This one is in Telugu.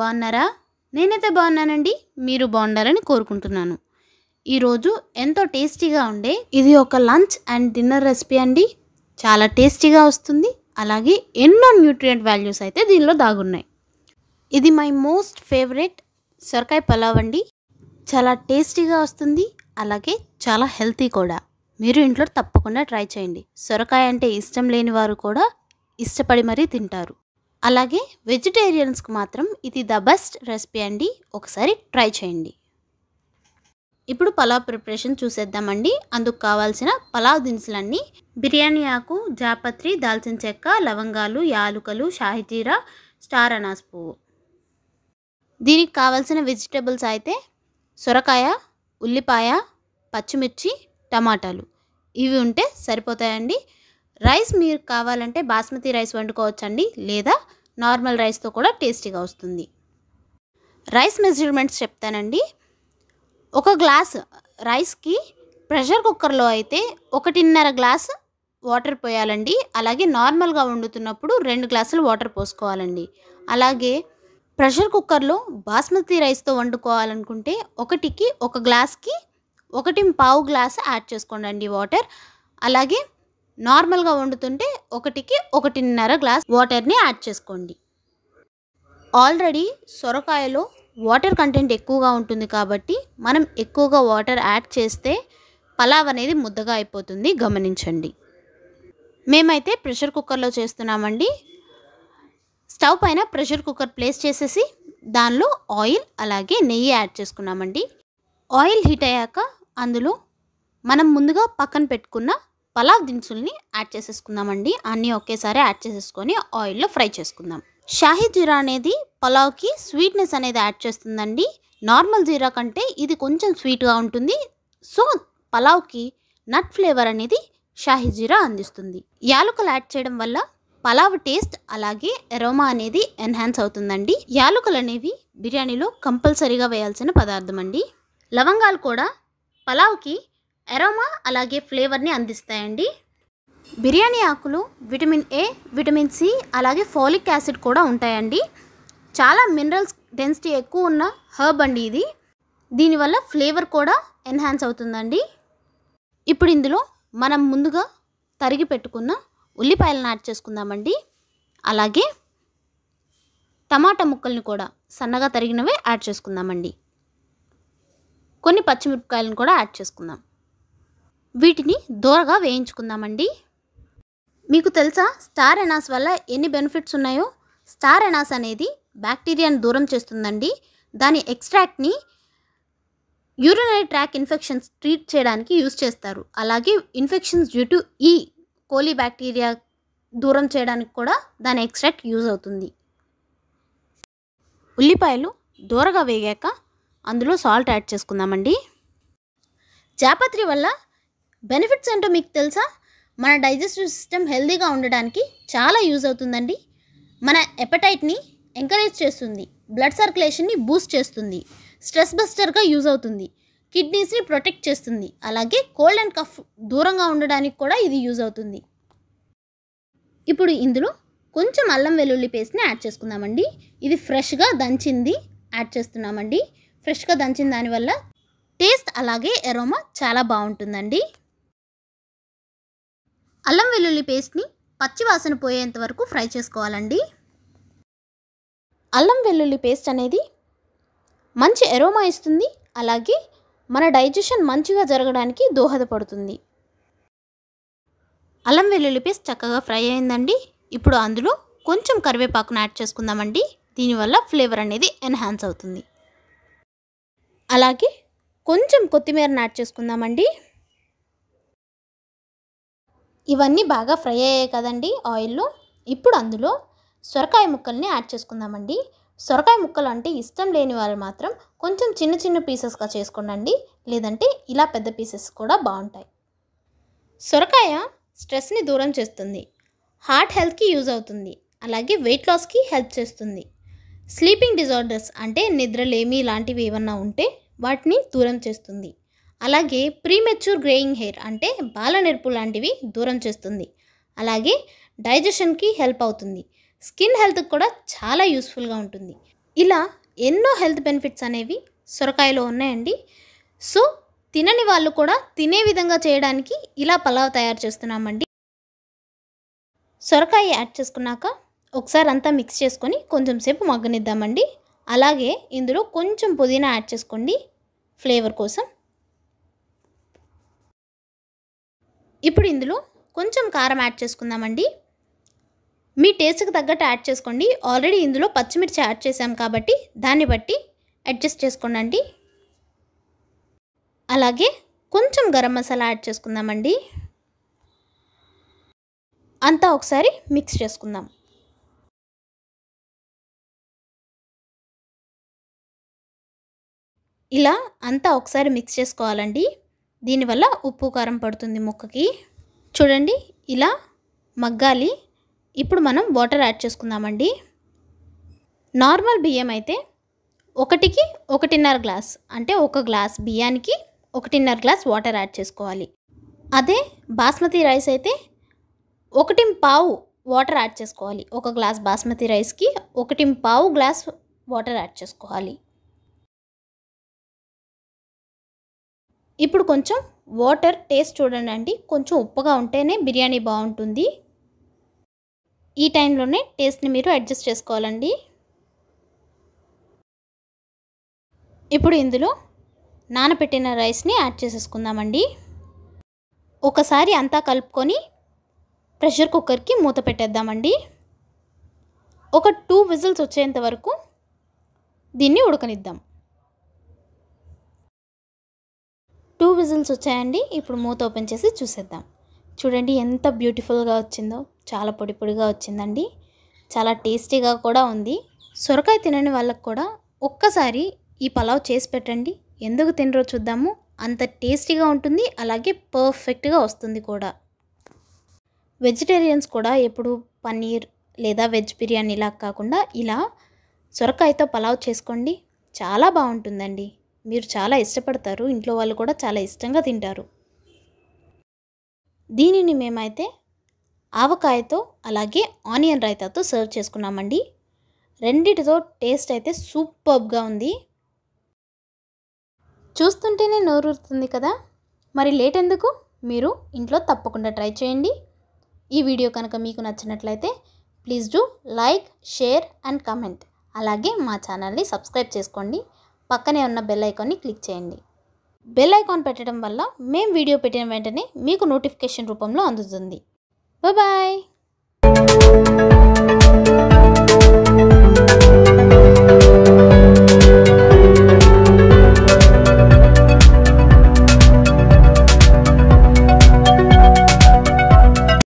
బాగున్నారా నేనైతే బాగున్నానండి మీరు బాగుండాలని కోరుకుంటున్నాను ఈరోజు ఎంతో టేస్టీగా ఉండే ఇది ఒక లంచ్ అండ్ డిన్నర్ రెసిపీ అండి చాలా టేస్టీగా వస్తుంది అలాగే ఎన్నో న్యూట్రియంట్ వాల్యూస్ అయితే దీనిలో దాగున్నాయి ఇది మై మోస్ట్ ఫేవరెట్ సొరకాయ పలావ్ అండి చాలా టేస్టీగా వస్తుంది అలాగే చాలా హెల్తీ కూడా మీరు ఇంట్లో తప్పకుండా ట్రై చేయండి సొరకాయ అంటే ఇష్టం లేని వారు కూడా ఇష్టపడి మరీ తింటారు అలాగే వెజిటేరియన్స్కి మాత్రం ఇది ద బెస్ట్ రెసిపీ అండి ఒకసారి ట్రై చేయండి ఇప్పుడు పలావ్ ప్రిపరేషన్ చూసేద్దామండి అందుకు కావాల్సిన పలావ్ దినుసులన్నీ బిర్యానీ ఆకు జాపత్రి దాల్చిన చెక్క లవంగాలు యాలుకలు షాహితీర స్టార్ అనాస్ పువ్వు దీనికి కావాల్సిన వెజిటేబుల్స్ అయితే సొరకాయ ఉల్లిపాయ పచ్చిమిర్చి టమాటాలు ఇవి ఉంటే సరిపోతాయండి రైస్ మీరు కావాలంటే బాస్మతి రైస్ వండుకోవచ్చండి లేదా నార్మల్ రైస్తో కూడా టేస్టీగా వస్తుంది రైస్ మెజర్మెంట్స్ చెప్తానండి ఒక గ్లాస్ రైస్కి ప్రెషర్ కుక్కర్లో అయితే ఒకటిన్నర గ్లాస్ వాటర్ పోయాలండి అలాగే నార్మల్గా వండుతున్నప్పుడు రెండు గ్లాసులు వాటర్ పోసుకోవాలండి అలాగే ప్రెషర్ కుక్కర్లో బాస్మతి రైస్తో వండుకోవాలనుకుంటే ఒకటికి ఒక గ్లాస్కి ఒకటి పావు గ్లాస్ యాడ్ చేసుకోండి వాటర్ అలాగే నార్మల్గా వండుతుంటే ఒకటికి ఒకటిన్నర గ్లాస్ వాటర్ని యాడ్ చేసుకోండి ఆల్రెడీ సొరకాయలో వాటర్ కంటెంట్ ఎక్కువగా ఉంటుంది కాబట్టి మనం ఎక్కువగా వాటర్ యాడ్ చేస్తే పలావ్ అనేది ముద్దగా అయిపోతుంది గమనించండి మేమైతే ప్రెషర్ కుక్కర్లో చేస్తున్నామండి స్టవ్ పైన ప్రెషర్ కుక్కర్ ప్లేస్ చేసేసి దానిలో ఆయిల్ అలాగే నెయ్యి యాడ్ చేసుకున్నామండి ఆయిల్ హీట్ అయ్యాక అందులో మనం ముందుగా పక్కన పెట్టుకున్న పలావ్ దినుసుల్ని యాడ్ చేసేసుకుందామండి అన్నీ ఒకేసారి యాడ్ చేసేసుకొని ఆయిల్లో ఫ్రై చేసుకుందాం షాహీ జీరా అనేది పలావ్కి స్వీట్నెస్ అనేది యాడ్ చేస్తుందండి నార్మల్ జీరా కంటే ఇది కొంచెం స్వీట్గా ఉంటుంది సో పలావ్కి నట్ ఫ్లేవర్ అనేది షాహీ జీరా అందిస్తుంది యాలకులు యాడ్ చేయడం వల్ల పలావ్ టేస్ట్ అలాగే ఎరోమా అనేది ఎన్హాన్స్ అవుతుందండి యాలకులు అనేవి బిర్యానీలో కంపల్సరీగా వేయాల్సిన పదార్థం అండి లవంగాలు కూడా పలావ్కి ఎరోమా అలాగే ఫ్లేవర్ని అందిస్తాయండి బిర్యానీ ఆకులు విటమిన్ ఏ విటమిన్ సి అలాగే ఫోలిక్ యాసిడ్ కూడా ఉంటాయండి చాలా మినరల్స్ డెన్సిటీ ఎక్కువ ఉన్న హర్బ్ అండి ఇది దీనివల్ల ఫ్లేవర్ కూడా ఎన్హాన్స్ అవుతుందండి ఇప్పుడు ఇందులో మనం ముందుగా తరిగి పెట్టుకున్న ఉల్లిపాయలను యాడ్ చేసుకుందామండి అలాగే టమాటా ముక్కల్ని కూడా సన్నగా తరిగినవే యాడ్ చేసుకుందామండి కొన్ని పచ్చిమిరపకాయలను కూడా యాడ్ చేసుకుందాం వీటిని దూరగా వేయించుకుందామండి మీకు తెలుసా స్టార్ ఎనాస్ వల్ల ఎన్ని బెనిఫిట్స్ ఉన్నాయో స్టార్ ఎనాస్ అనేది బ్యాక్టీరియాను దూరం చేస్తుందండి దాని ఎక్స్ట్రాక్ట్ని యూరినరీ ట్రాక్ ఇన్ఫెక్షన్స్ ట్రీట్ చేయడానికి యూస్ చేస్తారు అలాగే ఇన్ఫెక్షన్స్ డ్యూ టు ఈ కోలీ బ్యాక్టీరియా దూరం చేయడానికి కూడా దాని ఎక్స్ట్రాక్ట్ యూజ్ అవుతుంది ఉల్లిపాయలు దూరగా వేగాక అందులో సాల్ట్ యాడ్ చేసుకుందామండి జాపత్రి వల్ల బెనిఫిట్స్ ఏంటో మీకు తెలుసా మన డైజెస్టివ్ సిస్టమ్ హెల్దీగా ఉండడానికి చాలా యూజ్ అవుతుందండి మన ఎపటైట్ని ఎంకరేజ్ చేస్తుంది బ్లడ్ సర్క్యులేషన్ని బూస్ట్ చేస్తుంది స్ట్రెస్ బస్టర్గా యూజ్ అవుతుంది కిడ్నీస్ని ప్రొటెక్ట్ చేస్తుంది అలాగే కోల్డ్ అండ్ కఫ్ దూరంగా ఉండడానికి కూడా ఇది యూజ్ అవుతుంది ఇప్పుడు ఇందులో కొంచెం అల్లం వెల్లుల్లి పేస్ట్ని యాడ్ చేసుకుందామండి ఇది ఫ్రెష్గా దంచింది యాడ్ చేస్తున్నామండి ఫ్రెష్గా దంచిన దానివల్ల టేస్ట్ అలాగే ఎరోమా చాలా బాగుంటుందండి అల్లం వెల్లుల్లి పేస్ట్ని పచ్చివాసన పోయేంత వరకు ఫ్రై చేసుకోవాలండి అల్లం వెల్లుల్లి పేస్ట్ అనేది మంచి ఎరోమా ఇస్తుంది అలాగే మన డైజెషన్ మంచిగా జరగడానికి దోహదపడుతుంది అల్లం వెల్లుల్లి పేస్ట్ చక్కగా ఫ్రై అయిందండి ఇప్పుడు అందులో కొంచెం కరివేపాకును యాడ్ చేసుకుందామండి దీనివల్ల ఫ్లేవర్ అనేది ఎన్హాన్స్ అవుతుంది అలాగే కొంచెం కొత్తిమీరను యాడ్ చేసుకుందామండి ఇవన్నీ బాగా ఫ్రై అయ్యాయి కదండి ఆయిల్లో ఇప్పుడు అందులో సొరకాయ ముక్కల్ని యాడ్ చేసుకుందామండి సొరకాయ ముక్కలు అంటే ఇష్టం లేని వాళ్ళు మాత్రం కొంచెం చిన్న చిన్న పీసెస్గా చేసుకోండి లేదంటే ఇలా పెద్ద పీసెస్ కూడా బాగుంటాయి సొరకాయ స్ట్రెస్ని దూరం చేస్తుంది హార్ట్ హెల్త్కి యూజ్ అవుతుంది అలాగే వెయిట్ లాస్కి హెల్ప్ చేస్తుంది స్లీపింగ్ డిజార్డర్స్ అంటే నిద్రలేమి ఇలాంటివి ఏమన్నా ఉంటే వాటిని దూరం చేస్తుంది అలాగే ప్రీమెచ్యూర్ గ్రేయింగ్ హెయిర్ అంటే బాలనెరుపు లాంటివి దూరం చేస్తుంది అలాగే డైజెషన్కి హెల్ప్ అవుతుంది స్కిన్ హెల్త్కి కూడా చాలా యూస్ఫుల్గా ఉంటుంది ఇలా ఎన్నో హెల్త్ బెనిఫిట్స్ అనేవి సొరకాయలో ఉన్నాయండి సో తినని వాళ్ళు కూడా తినే విధంగా చేయడానికి ఇలా పలావ్ తయారు చేస్తున్నామండి సొరకాయ యాడ్ చేసుకున్నాక ఒకసారి అంతా మిక్స్ చేసుకొని కొంచెం సేపు మగ్గనిద్దామండి అలాగే ఇందులో కొంచెం పుదీనా యాడ్ చేసుకోండి ఫ్లేవర్ కోసం ఇప్పుడు ఇందులో కొంచెం కారం యాడ్ చేసుకుందామండి మీ టేస్ట్కి తగ్గట్టు యాడ్ చేసుకోండి ఆల్రెడీ ఇందులో పచ్చిమిర్చి యాడ్ చేసాం కాబట్టి దాన్ని బట్టి అడ్జస్ట్ చేసుకోండి అలాగే కొంచెం గరం మసాలా యాడ్ చేసుకుందామండి అంతా ఒకసారి మిక్స్ చేసుకుందాం ఇలా అంతా ఒకసారి మిక్స్ చేసుకోవాలండి దీనివల్ల ఉప్పు కారం పడుతుంది ముక్కకి చూడండి ఇలా మగ్గాలి ఇప్పుడు మనం వాటర్ యాడ్ చేసుకుందామండి నార్మల్ బియ్యం అయితే ఒకటికి ఒకటిన్నర గ్లాస్ అంటే ఒక గ్లాస్ బియ్యానికి ఒకటిన్నర గ్లాస్ వాటర్ యాడ్ చేసుకోవాలి అదే బాస్మతి రైస్ అయితే ఒకటి పావు వాటర్ యాడ్ చేసుకోవాలి ఒక గ్లాస్ బాస్మతి రైస్కి ఒకటి పావు గ్లాస్ వాటర్ యాడ్ చేసుకోవాలి ఇప్పుడు కొంచెం వాటర్ టేస్ట్ చూడండి కొంచెం ఉప్పుగా ఉంటేనే బిర్యానీ బాగుంటుంది ఈ టైంలోనే టేస్ట్ని మీరు అడ్జస్ట్ చేసుకోవాలండి ఇప్పుడు ఇందులో నానబెట్టిన రైస్ని యాడ్ చేసేసుకుందామండి ఒకసారి అంతా కలుపుకొని ప్రెషర్ కుక్కర్కి మూత పెట్టేద్దామండి ఒక టూ విజిల్స్ వచ్చేంత వరకు దీన్ని ఉడకనిద్దాం టూ విజిల్స్ వచ్చాయండి ఇప్పుడు మూత ఓపెన్ చేసి చూసేద్దాం చూడండి ఎంత బ్యూటిఫుల్గా వచ్చిందో చాలా పొడి పొడిగా వచ్చిందండి చాలా టేస్టీగా కూడా ఉంది సొరకాయ తినని వాళ్ళకు కూడా ఒక్కసారి ఈ పలావ్ చేసి పెట్టండి ఎందుకు తినరో చూద్దాము అంత టేస్టీగా ఉంటుంది అలాగే పర్ఫెక్ట్గా వస్తుంది కూడా వెజిటేరియన్స్ కూడా ఎప్పుడు పన్నీర్ లేదా వెజ్ బిర్యానీ లాగా కాకుండా ఇలా సొరకాయతో పలావ్ చేసుకోండి చాలా బాగుంటుందండి మీరు చాలా ఇష్టపడతారు ఇంట్లో వాళ్ళు కూడా చాలా ఇష్టంగా తింటారు దీనిని మేమైతే ఆవకాయతో అలాగే ఆనియన్ రైతాతో సర్వ్ చేసుకున్నామండి రెండిటితో టేస్ట్ అయితే సూపర్గా ఉంది చూస్తుంటేనే నోరుతుంది కదా మరి లేట్ ఎందుకు మీరు ఇంట్లో తప్పకుండా ట్రై చేయండి ఈ వీడియో కనుక మీకు నచ్చినట్లయితే please do like share and comment అలాగే మా ఛానల్ని సబ్స్క్రైబ్ చేసుకోండి పక్కనే ఉన్న బెల్ ఐకాన్ని క్లిక్ చేయండి బెల్ ఐకాన్ పెట్టడం వల్ల మేము వీడియో పెట్టిన వెంటనే మీకు నోటిఫికేషన్ రూపంలో అందుతుంది బాయ్